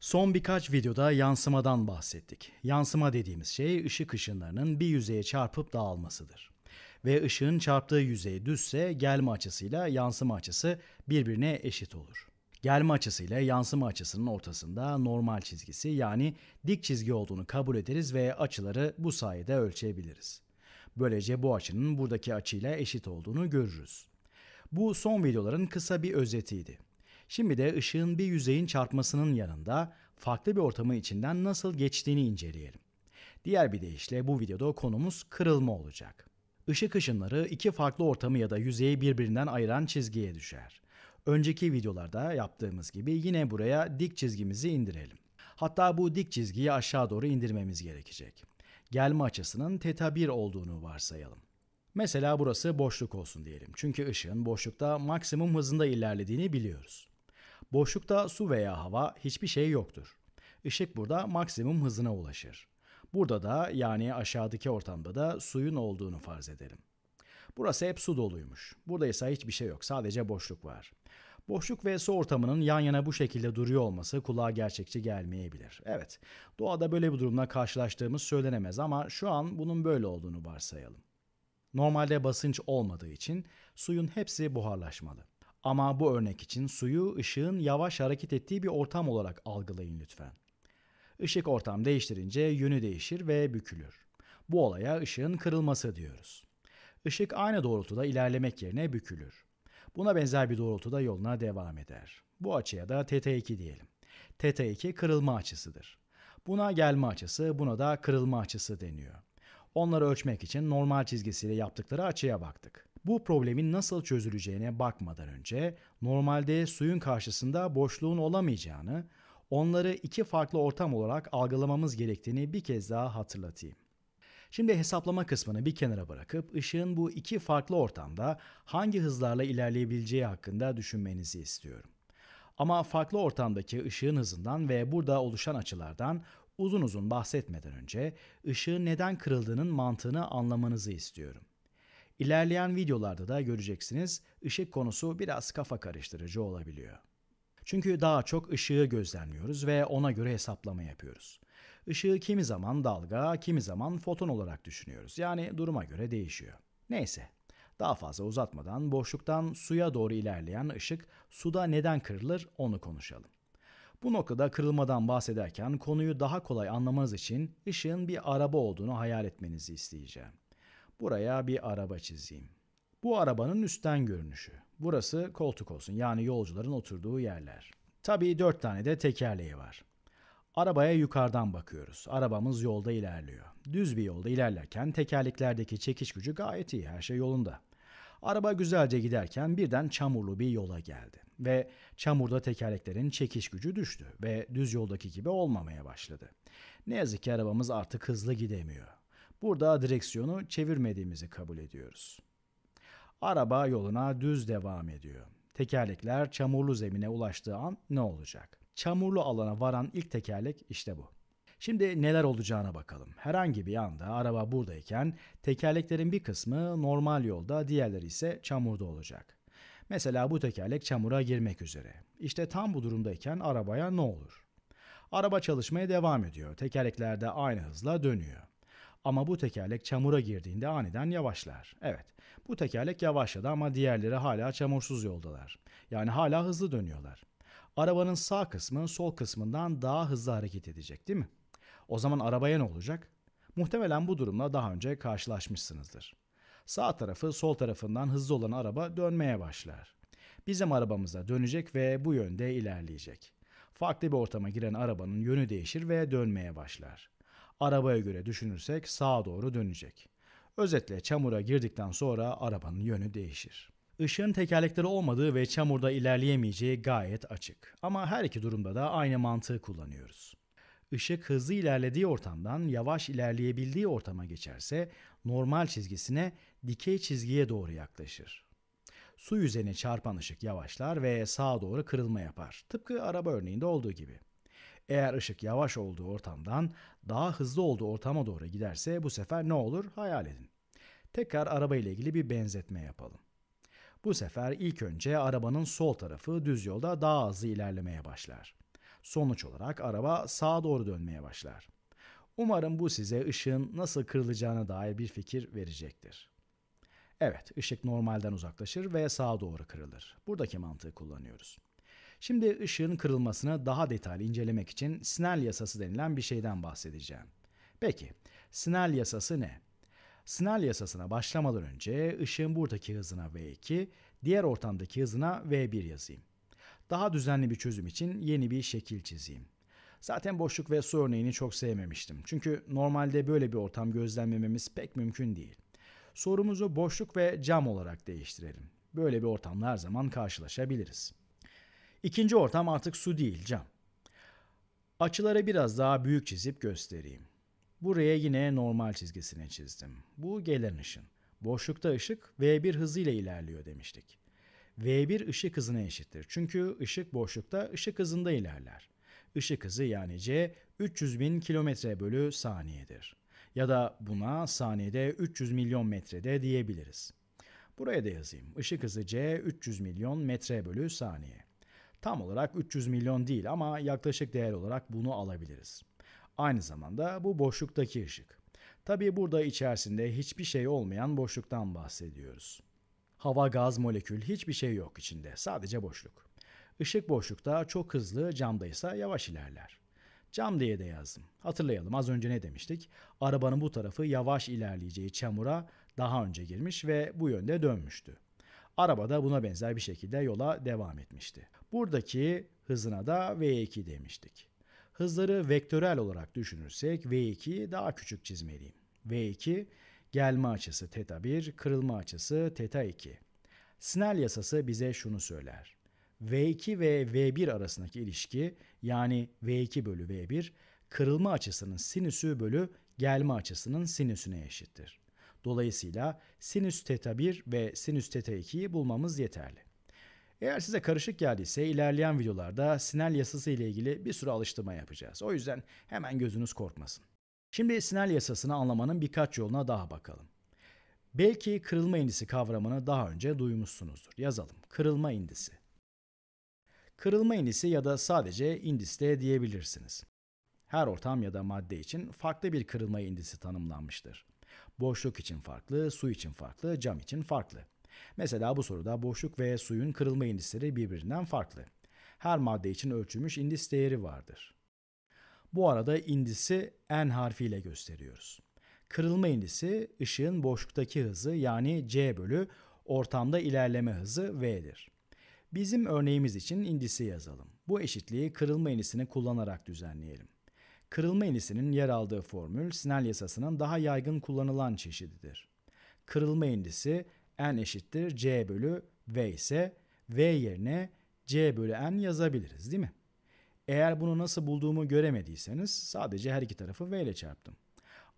Son birkaç videoda yansımadan bahsettik. Yansıma dediğimiz şey ışık ışınlarının bir yüzeye çarpıp dağılmasıdır. Ve ışığın çarptığı yüzey düzse gelme açısıyla yansıma açısı birbirine eşit olur. Gelme açısıyla yansıma açısının ortasında normal çizgisi yani dik çizgi olduğunu kabul ederiz ve açıları bu sayede ölçebiliriz. Böylece bu açının buradaki açıyla eşit olduğunu görürüz. Bu son videoların kısa bir özetiydi. Şimdi de ışığın bir yüzeyin çarpmasının yanında farklı bir ortamın içinden nasıl geçtiğini inceleyelim. Diğer bir deyişle bu videoda konumuz kırılma olacak. Işık ışınları iki farklı ortamı ya da yüzeyi birbirinden ayıran çizgiye düşer. Önceki videolarda yaptığımız gibi yine buraya dik çizgimizi indirelim. Hatta bu dik çizgiyi aşağı doğru indirmemiz gerekecek. Gelme açısının teta 1 olduğunu varsayalım. Mesela burası boşluk olsun diyelim. Çünkü ışığın boşlukta maksimum hızında ilerlediğini biliyoruz. Boşlukta su veya hava hiçbir şey yoktur. Işık burada maksimum hızına ulaşır. Burada da yani aşağıdaki ortamda da suyun olduğunu farz edelim. Burası hep su doluymuş. Burada ise hiçbir şey yok. Sadece boşluk var. Boşluk ve su ortamının yan yana bu şekilde duruyor olması kulağa gerçekçi gelmeyebilir. Evet, doğada böyle bir durumla karşılaştığımız söylenemez ama şu an bunun böyle olduğunu varsayalım. Normalde basınç olmadığı için suyun hepsi buharlaşmalı. Ama bu örnek için suyu ışığın yavaş hareket ettiği bir ortam olarak algılayın lütfen. Işık ortam değiştirince yönü değişir ve bükülür. Bu olaya ışığın kırılması diyoruz. Işık aynı doğrultuda ilerlemek yerine bükülür. Buna benzer bir doğrultuda yoluna devam eder. Bu açıya da θ2 diyelim. θ2 kırılma açısıdır. Buna gelme açısı, buna da kırılma açısı deniyor. Onları ölçmek için normal çizgisiyle yaptıkları açıya baktık. Bu problemin nasıl çözüleceğine bakmadan önce normalde suyun karşısında boşluğun olamayacağını, onları iki farklı ortam olarak algılamamız gerektiğini bir kez daha hatırlatayım. Şimdi hesaplama kısmını bir kenara bırakıp ışığın bu iki farklı ortamda hangi hızlarla ilerleyebileceği hakkında düşünmenizi istiyorum. Ama farklı ortamdaki ışığın hızından ve burada oluşan açılardan uzun uzun bahsetmeden önce ışığın neden kırıldığının mantığını anlamanızı istiyorum. İlerleyen videolarda da göreceksiniz ışık konusu biraz kafa karıştırıcı olabiliyor. Çünkü daha çok ışığı gözlemliyoruz ve ona göre hesaplama yapıyoruz. Işığı kimi zaman dalga, kimi zaman foton olarak düşünüyoruz. Yani duruma göre değişiyor. Neyse, daha fazla uzatmadan boşluktan suya doğru ilerleyen ışık suda neden kırılır onu konuşalım. Bu noktada kırılmadan bahsederken konuyu daha kolay anlamanız için ışığın bir araba olduğunu hayal etmenizi isteyeceğim. Buraya bir araba çizeyim. Bu arabanın üstten görünüşü. Burası koltuk olsun yani yolcuların oturduğu yerler. Tabii dört tane de tekerleği var. Arabaya yukarıdan bakıyoruz. Arabamız yolda ilerliyor. Düz bir yolda ilerlerken tekerleklerdeki çekiş gücü gayet iyi, her şey yolunda. Araba güzelce giderken birden çamurlu bir yola geldi ve çamurda tekerleklerin çekiş gücü düştü ve düz yoldaki gibi olmamaya başladı. Ne yazık ki arabamız artık hızlı gidemiyor. Burada direksiyonu çevirmediğimizi kabul ediyoruz. Araba yoluna düz devam ediyor. Tekerlekler çamurlu zemine ulaştığı an ne olacak? Çamurlu alana varan ilk tekerlek işte bu. Şimdi neler olacağına bakalım. Herhangi bir anda araba buradayken tekerleklerin bir kısmı normal yolda, diğerleri ise çamurda olacak. Mesela bu tekerlek çamura girmek üzere. İşte tam bu durumdayken arabaya ne olur? Araba çalışmaya devam ediyor. Tekerlekler de aynı hızla dönüyor. Ama bu tekerlek çamura girdiğinde aniden yavaşlar. Evet, bu tekerlek yavaşladı ama diğerleri hala çamursuz yoldalar. Yani hala hızlı dönüyorlar. Arabanın sağ kısmı sol kısmından daha hızlı hareket edecek değil mi? O zaman arabaya ne olacak? Muhtemelen bu durumla daha önce karşılaşmışsınızdır. Sağ tarafı sol tarafından hızlı olan araba dönmeye başlar. Bizim arabamıza dönecek ve bu yönde ilerleyecek. Farklı bir ortama giren arabanın yönü değişir ve dönmeye başlar arabaya göre düşünürsek sağa doğru dönecek. Özetle çamura girdikten sonra arabanın yönü değişir. Işığın tekerlekleri olmadığı ve çamurda ilerleyemeyeceği gayet açık. Ama her iki durumda da aynı mantığı kullanıyoruz. Işık hızlı ilerlediği ortamdan yavaş ilerleyebildiği ortama geçerse normal çizgisine dikey çizgiye doğru yaklaşır. Su yüzeyine çarpan ışık yavaşlar ve sağa doğru kırılma yapar. Tıpkı araba örneğinde olduğu gibi. Eğer ışık yavaş olduğu ortamdan daha hızlı olduğu ortama doğru giderse bu sefer ne olur hayal edin. Tekrar araba ile ilgili bir benzetme yapalım. Bu sefer ilk önce arabanın sol tarafı düz yolda daha hızlı ilerlemeye başlar. Sonuç olarak araba sağa doğru dönmeye başlar. Umarım bu size ışığın nasıl kırılacağına dair bir fikir verecektir. Evet, ışık normalden uzaklaşır ve sağa doğru kırılır. Buradaki mantığı kullanıyoruz. Şimdi ışığın kırılmasını daha detaylı incelemek için Snell yasası denilen bir şeyden bahsedeceğim. Peki, Snell yasası ne? Snell yasasına başlamadan önce ışığın buradaki hızına V2, diğer ortamdaki hızına V1 yazayım. Daha düzenli bir çözüm için yeni bir şekil çizeyim. Zaten boşluk ve su örneğini çok sevmemiştim. Çünkü normalde böyle bir ortam gözlemlememiz pek mümkün değil. Sorumuzu boşluk ve cam olarak değiştirelim. Böyle bir ortamla her zaman karşılaşabiliriz. İkinci ortam artık su değil cam. Açıları biraz daha büyük çizip göstereyim. Buraya yine normal çizgisine çizdim. Bu gelen ışın. Boşlukta ışık V1 hızıyla ilerliyor demiştik. V1 ışık hızına eşittir. Çünkü ışık boşlukta ışık hızında ilerler. Işık hızı yani C 300 bin kilometre bölü saniyedir. Ya da buna saniyede 300 milyon metrede diyebiliriz. Buraya da yazayım. Işık hızı C 300 milyon metre bölü saniye. Tam olarak 300 milyon değil ama yaklaşık değer olarak bunu alabiliriz. Aynı zamanda bu boşluktaki ışık. Tabii burada içerisinde hiçbir şey olmayan boşluktan bahsediyoruz. Hava, gaz, molekül hiçbir şey yok içinde. Sadece boşluk. Işık boşlukta çok hızlı, camda ise yavaş ilerler. Cam diye de yazdım. Hatırlayalım az önce ne demiştik? Arabanın bu tarafı yavaş ilerleyeceği çamura daha önce girmiş ve bu yönde dönmüştü. Araba da buna benzer bir şekilde yola devam etmişti. Buradaki hızına da V2 demiştik. Hızları vektörel olarak düşünürsek V2'yi daha küçük çizmeliyim. V2 gelme açısı teta 1, kırılma açısı teta 2. Snell yasası bize şunu söyler. V2 ve V1 arasındaki ilişki yani V2 bölü V1 kırılma açısının sinüsü bölü gelme açısının sinüsüne eşittir. Dolayısıyla sinüs teta 1 ve sinüs teta 2'yi bulmamız yeterli. Eğer size karışık geldiyse ilerleyen videolarda sinel yasası ile ilgili bir sürü alıştırma yapacağız. O yüzden hemen gözünüz korkmasın. Şimdi sinel yasasını anlamanın birkaç yoluna daha bakalım. Belki kırılma indisi kavramını daha önce duymuşsunuzdur. Yazalım. Kırılma indisi. Kırılma indisi ya da sadece indis de diyebilirsiniz. Her ortam ya da madde için farklı bir kırılma indisi tanımlanmıştır. Boşluk için farklı, su için farklı, cam için farklı. Mesela bu soruda boşluk ve suyun kırılma indisleri birbirinden farklı. Her madde için ölçülmüş indis değeri vardır. Bu arada indisi n harfiyle gösteriyoruz. Kırılma indisi ışığın boşluktaki hızı yani c bölü ortamda ilerleme hızı v'dir. Bizim örneğimiz için indisi yazalım. Bu eşitliği kırılma indisini kullanarak düzenleyelim. Kırılma indisinin yer aldığı formül Snell yasasının daha yaygın kullanılan çeşididir. Kırılma indisi n eşittir c bölü v ise v yerine c bölü n yazabiliriz değil mi? Eğer bunu nasıl bulduğumu göremediyseniz sadece her iki tarafı v ile çarptım.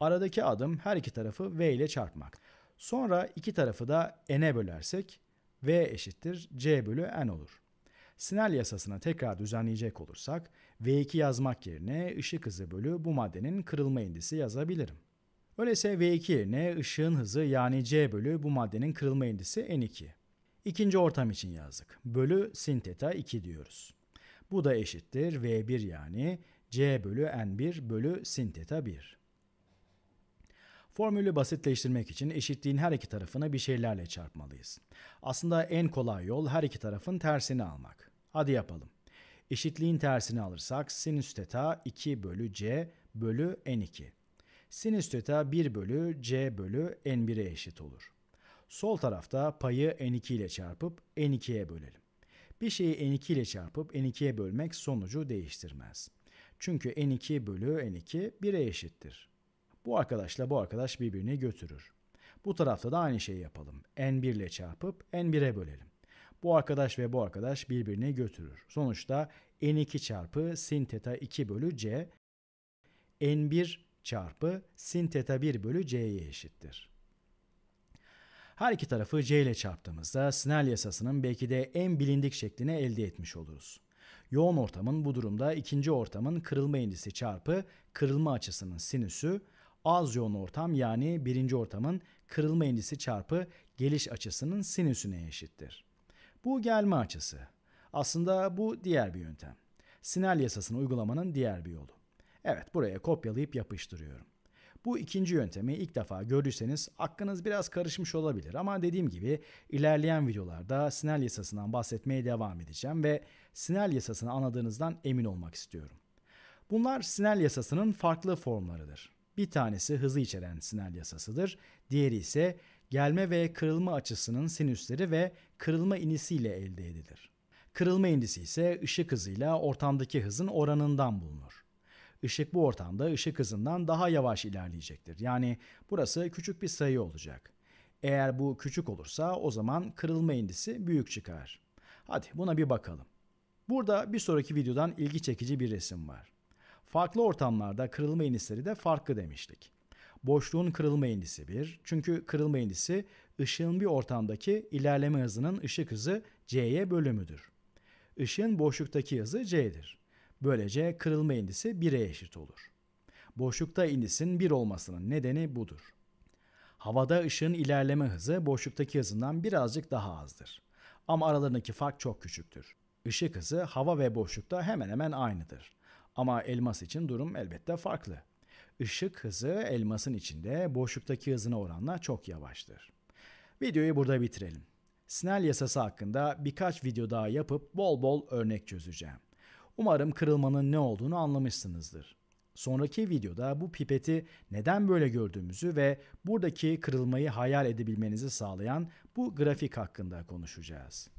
Aradaki adım her iki tarafı v ile çarpmak. Sonra iki tarafı da n'e bölersek v eşittir c bölü n olur. Sinel yasasını tekrar düzenleyecek olursak V2 yazmak yerine ışık hızı bölü bu maddenin kırılma indisi yazabilirim. Öyleyse V2 yerine ışığın hızı yani C bölü bu maddenin kırılma indisi N2. İkinci ortam için yazdık. Bölü sin teta 2 diyoruz. Bu da eşittir V1 yani C bölü N1 bölü sin teta 1. Formülü basitleştirmek için eşitliğin her iki tarafını bir şeylerle çarpmalıyız. Aslında en kolay yol her iki tarafın tersini almak. Hadi yapalım. Eşitliğin tersini alırsak sinüs teta 2 bölü c bölü n2. Sinüs teta 1 bölü c bölü n1'e eşit olur. Sol tarafta payı n2 ile çarpıp n2'ye bölelim. Bir şeyi n2 ile çarpıp n2'ye bölmek sonucu değiştirmez. Çünkü n2 bölü n2 1'e eşittir. Bu arkadaşla bu arkadaş birbirini götürür. Bu tarafta da aynı şeyi yapalım. N1 ile çarpıp N1'e bölelim. Bu arkadaş ve bu arkadaş birbirini götürür. Sonuçta N2 çarpı sin teta 2 bölü C N1 çarpı sin teta 1 bölü C'ye eşittir. Her iki tarafı C ile çarptığımızda Snell yasasının belki de en bilindik şeklini elde etmiş oluruz. Yoğun ortamın bu durumda ikinci ortamın kırılma indisi çarpı kırılma açısının sinüsü az yoğun ortam yani birinci ortamın kırılma indisi çarpı geliş açısının sinüsüne eşittir. Bu gelme açısı. Aslında bu diğer bir yöntem. sinel yasasını uygulamanın diğer bir yolu. Evet buraya kopyalayıp yapıştırıyorum. Bu ikinci yöntemi ilk defa gördüyseniz aklınız biraz karışmış olabilir ama dediğim gibi ilerleyen videolarda sinel yasasından bahsetmeye devam edeceğim ve sinel yasasını anladığınızdan emin olmak istiyorum. Bunlar sinel yasasının farklı formlarıdır. Bir tanesi hızı içeren sinir yasasıdır. Diğeri ise gelme ve kırılma açısının sinüsleri ve kırılma inisiyle elde edilir. Kırılma indisi ise ışık hızıyla ortamdaki hızın oranından bulunur. Işık bu ortamda ışık hızından daha yavaş ilerleyecektir. Yani burası küçük bir sayı olacak. Eğer bu küçük olursa o zaman kırılma indisi büyük çıkar. Hadi buna bir bakalım. Burada bir sonraki videodan ilgi çekici bir resim var. Farklı ortamlarda kırılma indisleri de farklı demiştik. Boşluğun kırılma indisi 1. Çünkü kırılma indisi ışığın bir ortamdaki ilerleme hızının ışık hızı c'ye bölümüdür. Işığın boşluktaki hızı c'dir. Böylece kırılma indisi 1'e eşit olur. Boşlukta indisin 1 olmasının nedeni budur. Havada ışığın ilerleme hızı boşluktaki hızından birazcık daha azdır. Ama aralarındaki fark çok küçüktür. Işık hızı hava ve boşlukta hemen hemen aynıdır. Ama elmas için durum elbette farklı. Işık hızı elmasın içinde boşluktaki hızına oranla çok yavaştır. Videoyu burada bitirelim. Snell yasası hakkında birkaç video daha yapıp bol bol örnek çözeceğim. Umarım kırılmanın ne olduğunu anlamışsınızdır. Sonraki videoda bu pipeti neden böyle gördüğümüzü ve buradaki kırılmayı hayal edebilmenizi sağlayan bu grafik hakkında konuşacağız.